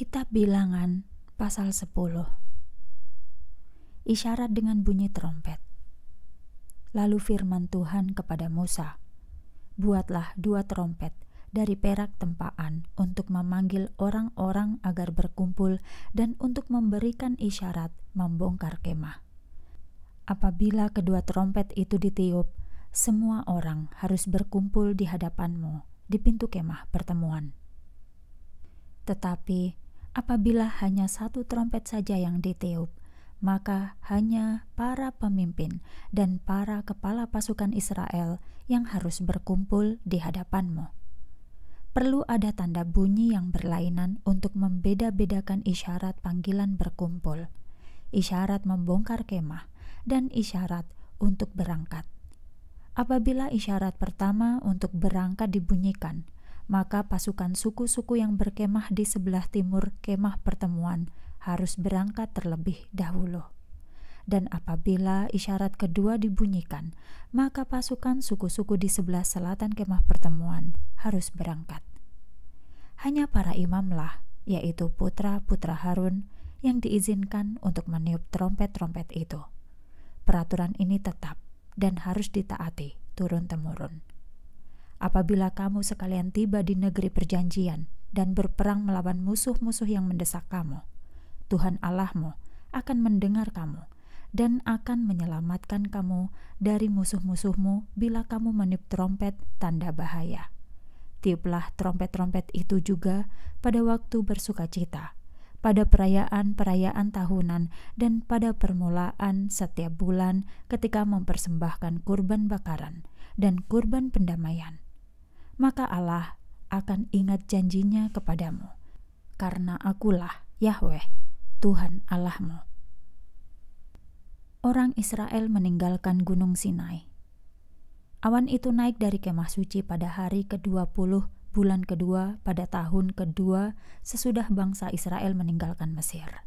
Kitab Bilangan pasal 10 Isyarat dengan bunyi trompet Lalu firman Tuhan kepada Musa Buatlah dua trompet dari perak tempaan untuk memanggil orang-orang agar berkumpul dan untuk memberikan isyarat membongkar kemah Apabila kedua trompet itu ditiup semua orang harus berkumpul di hadapanmu di pintu kemah pertemuan tetapi Apabila hanya satu trompet saja yang ditiup, maka hanya para pemimpin dan para kepala pasukan Israel yang harus berkumpul di hadapanmu. Perlu ada tanda bunyi yang berlainan untuk membeda-bedakan isyarat panggilan berkumpul, isyarat membongkar kemah, dan isyarat untuk berangkat. Apabila isyarat pertama untuk berangkat dibunyikan, maka pasukan suku-suku yang berkemah di sebelah timur kemah pertemuan harus berangkat terlebih dahulu. Dan apabila isyarat kedua dibunyikan, maka pasukan suku-suku di sebelah selatan kemah pertemuan harus berangkat. Hanya para imamlah, yaitu putra-putra Harun, yang diizinkan untuk meniup trompet-trompet itu. Peraturan ini tetap dan harus ditaati turun-temurun apabila kamu sekalian tiba di negeri perjanjian dan berperang melawan musuh-musuh yang mendesak kamu. Tuhan Allahmu akan mendengar kamu dan akan menyelamatkan kamu dari musuh-musuhmu bila kamu meniup trompet tanda bahaya. Tiuplah trompet-trompet itu juga pada waktu bersukacita, pada perayaan-perayaan tahunan, dan pada permulaan setiap bulan ketika mempersembahkan kurban bakaran dan kurban pendamaian maka Allah akan ingat janjinya kepadamu. Karena akulah Yahweh, Tuhan Allahmu. Orang Israel meninggalkan Gunung Sinai. Awan itu naik dari kemah suci pada hari ke-20 bulan kedua pada tahun kedua sesudah bangsa Israel meninggalkan Mesir.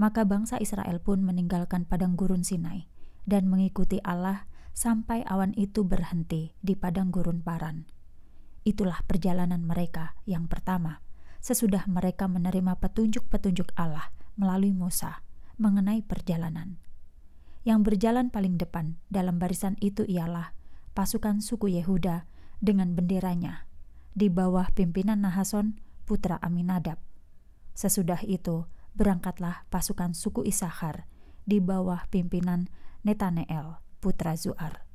Maka bangsa Israel pun meninggalkan padang gurun Sinai dan mengikuti Allah sampai awan itu berhenti di padang gurun Paran. Itulah perjalanan mereka yang pertama, sesudah mereka menerima petunjuk-petunjuk Allah melalui Musa mengenai perjalanan. Yang berjalan paling depan dalam barisan itu ialah pasukan suku Yehuda dengan benderanya di bawah pimpinan Nahason, putra Aminadab. Sesudah itu, berangkatlah pasukan suku Isahar di bawah pimpinan Netaneel, putra Zuar,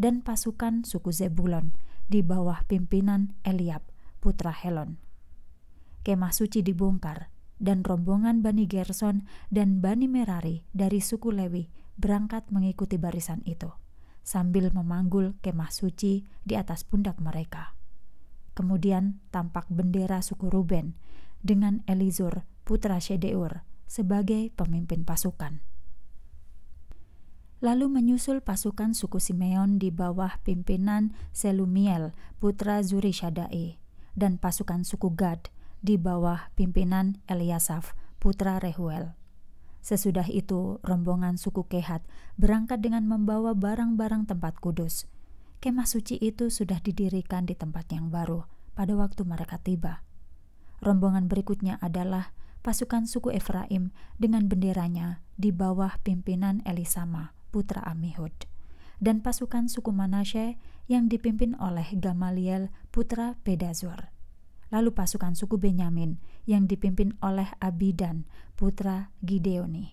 dan pasukan suku Zebulon di bawah pimpinan Eliab, putra Helon. Kemah suci dibongkar, dan rombongan Bani Gerson dan Bani Merari dari suku Lewi berangkat mengikuti barisan itu, sambil memanggul kemah suci di atas pundak mereka. Kemudian tampak bendera suku Ruben dengan Elizur, putra Shedeur, sebagai pemimpin pasukan lalu menyusul pasukan suku Simeon di bawah pimpinan Selumiel, putra Zuri Shadai, dan pasukan suku Gad di bawah pimpinan Eliasaf, putra Rehuel. Sesudah itu, rombongan suku Kehat berangkat dengan membawa barang-barang tempat kudus. Kemah suci itu sudah didirikan di tempat yang baru pada waktu mereka tiba. Rombongan berikutnya adalah pasukan suku Efraim dengan benderanya di bawah pimpinan Elisama, putra Amihud, dan pasukan suku Manasye yang dipimpin oleh Gamaliel, putra Pedazur. Lalu pasukan suku Benyamin yang dipimpin oleh Abidan, putra Gideoni.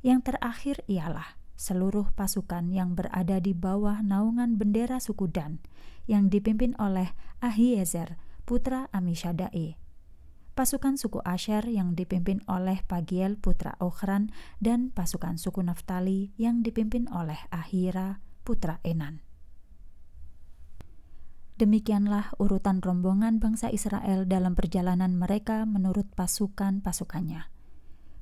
Yang terakhir ialah seluruh pasukan yang berada di bawah naungan bendera suku Dan yang dipimpin oleh Ahiezer, putra Amishadai, pasukan suku Asher yang dipimpin oleh Pagiel putra Ohran dan pasukan suku Naftali yang dipimpin oleh Ahira putra Enan. Demikianlah urutan rombongan bangsa Israel dalam perjalanan mereka menurut pasukan-pasukannya.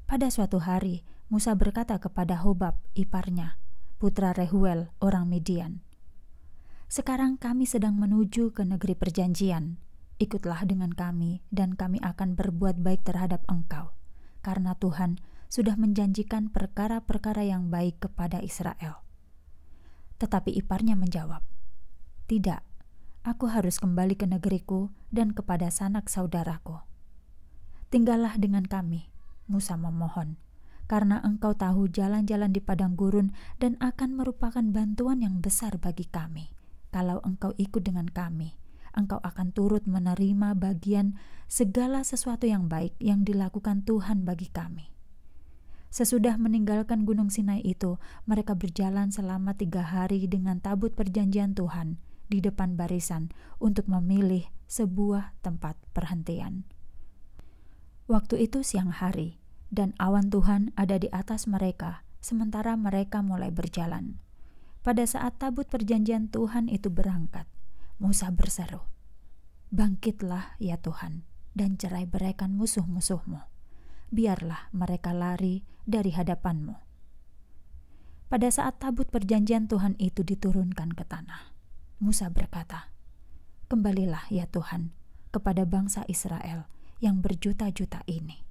Pada suatu hari, Musa berkata kepada Hobab, iparnya, putra Rehuel, orang Midian, "Sekarang kami sedang menuju ke negeri perjanjian ikutlah dengan kami, dan kami akan berbuat baik terhadap engkau, karena Tuhan sudah menjanjikan perkara-perkara yang baik kepada Israel. Tetapi iparnya menjawab, "Tidak, aku harus kembali ke negeriku dan kepada sanak saudaraku. Tinggallah dengan kami," Musa memohon, "karena engkau tahu jalan-jalan di padang gurun dan akan merupakan bantuan yang besar bagi kami kalau engkau ikut dengan kami." engkau akan turut menerima bagian segala sesuatu yang baik yang dilakukan Tuhan bagi kami. Sesudah meninggalkan Gunung Sinai itu, mereka berjalan selama tiga hari dengan tabut perjanjian Tuhan di depan barisan untuk memilih sebuah tempat perhentian. Waktu itu siang hari, dan awan Tuhan ada di atas mereka, sementara mereka mulai berjalan. Pada saat tabut perjanjian Tuhan itu berangkat, Musa berseru, Bangkitlah ya Tuhan, dan cerai beraikan musuh-musuhmu. Biarlah mereka lari dari hadapanmu. Pada saat tabut perjanjian Tuhan itu diturunkan ke tanah, Musa berkata, Kembalilah ya Tuhan kepada bangsa Israel yang berjuta-juta ini.